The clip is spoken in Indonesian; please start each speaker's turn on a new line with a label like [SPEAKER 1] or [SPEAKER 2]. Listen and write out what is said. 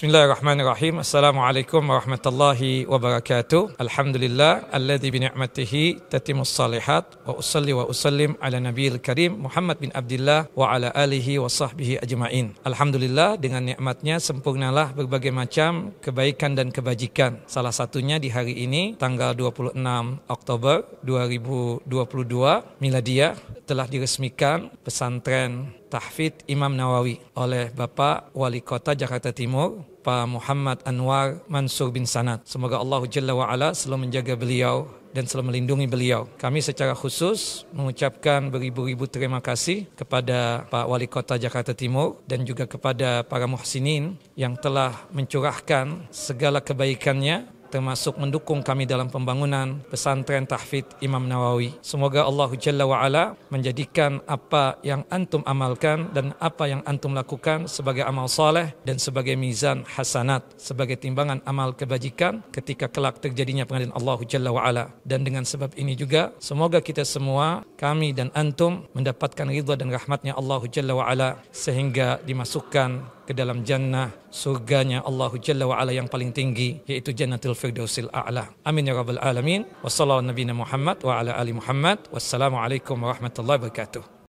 [SPEAKER 1] Bismillahirrahmanirrahim. Assalamualaikum warahmatullahi wabarakatuh. Alhamdulillah alladzi bi ni'matihi salihat wa usalli wa usallim ala nabiil karim Muhammad bin Abdullah wa ala alihi wa sahbihi ajmain. Alhamdulillah dengan nikmatnya sempurnalah berbagai macam kebaikan dan kebajikan. Salah satunya di hari ini tanggal 26 Oktober 2022 miladia telah diresmikan pesantren tahfidz Imam Nawawi oleh Bapak Wali Kota Jakarta Timur Pak Muhammad Anwar Mansur bin Sanad. Semoga Allah Jalla wa'ala selalu menjaga beliau dan selalu melindungi beliau. Kami secara khusus mengucapkan beribu-ribu terima kasih kepada Pak Wali Kota Jakarta Timur dan juga kepada para muhsinin yang telah mencurahkan segala kebaikannya termasuk mendukung kami dalam pembangunan pesantren tahfidz Imam Nawawi. Semoga Allah Jalla wa menjadikan apa yang antum amalkan dan apa yang antum lakukan sebagai amal soleh dan sebagai mizan hasanat, sebagai timbangan amal kebajikan ketika kelak terjadinya pengadilan Allah Jalla wa Dan dengan sebab ini juga semoga kita semua, kami dan antum mendapatkan ridha dan rahmatnya Allah Jalla wa sehingga dimasukkan ke dalam jannah surganya Allahu Jalla wa Ala yang paling tinggi yaitu Jannatul Firdausil A'la. Amin ya rabbal alamin. Wassallallahu nabiyana Muhammad wa ala ali Muhammad. Wassalamualaikum warahmatullahi wabarakatuh.